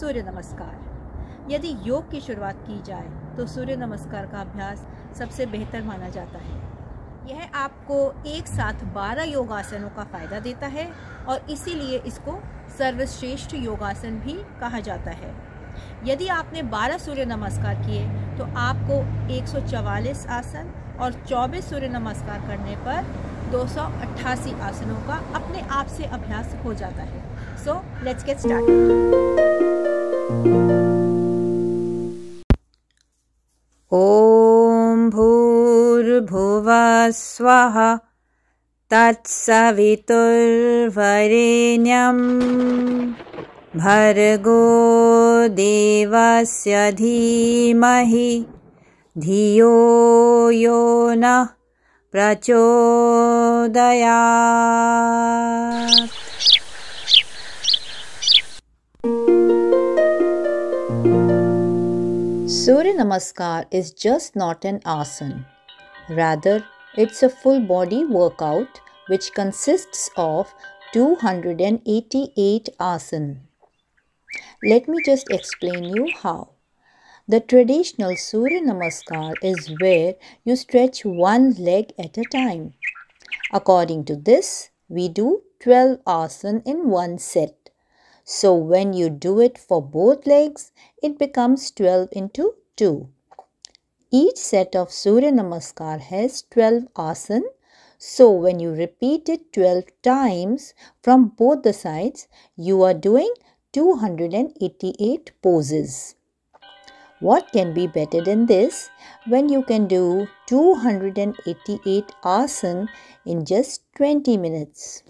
सूर्य नमस्कार यदि योग की शुरुआत की जाए तो सूर्य नमस्कार का अभ्यास सबसे बेहतर माना जाता है यह आपको एक साथ 12 योगासनों का फ़ायदा देता है और इसीलिए इसको सर्वश्रेष्ठ योगासन भी कहा जाता है यदि आपने 12 सूर्य नमस्कार किए तो आपको 144 आसन और 24 सूर्य नमस्कार करने पर 288 आसनों का अपने आप से अभ्यास हो जाता है सो लेट्स गेट स्टार्टेड ॐ भूर्भुवः स्वः तत्सवितुर्वरेण्यम् भर्गो देवस्य धीमहि धियो यो नः प्रचोदया Surya Namaskar is just not an asana. Rather, it's a full body workout which consists of 288 asana. Let me just explain you how. The traditional Surya Namaskar is where you stretch one leg at a time. According to this, we do 12 asana in one set. So when you do it for both legs, it becomes 12 into 2. Each set of Surya Namaskar has 12 asan. So when you repeat it 12 times from both the sides, you are doing 288 poses. What can be better than this when you can do 288 asan in just 20 minutes?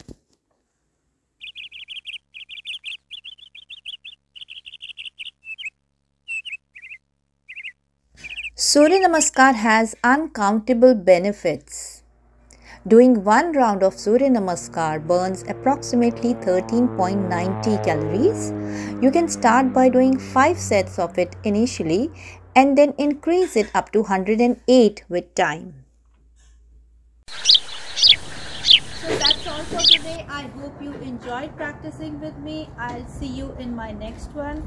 Surya Namaskar has uncountable benefits. Doing one round of Surya Namaskar burns approximately 13.90 calories. You can start by doing 5 sets of it initially and then increase it up to 108 with time. So that's all for today. I hope you enjoyed practicing with me. I'll see you in my next one.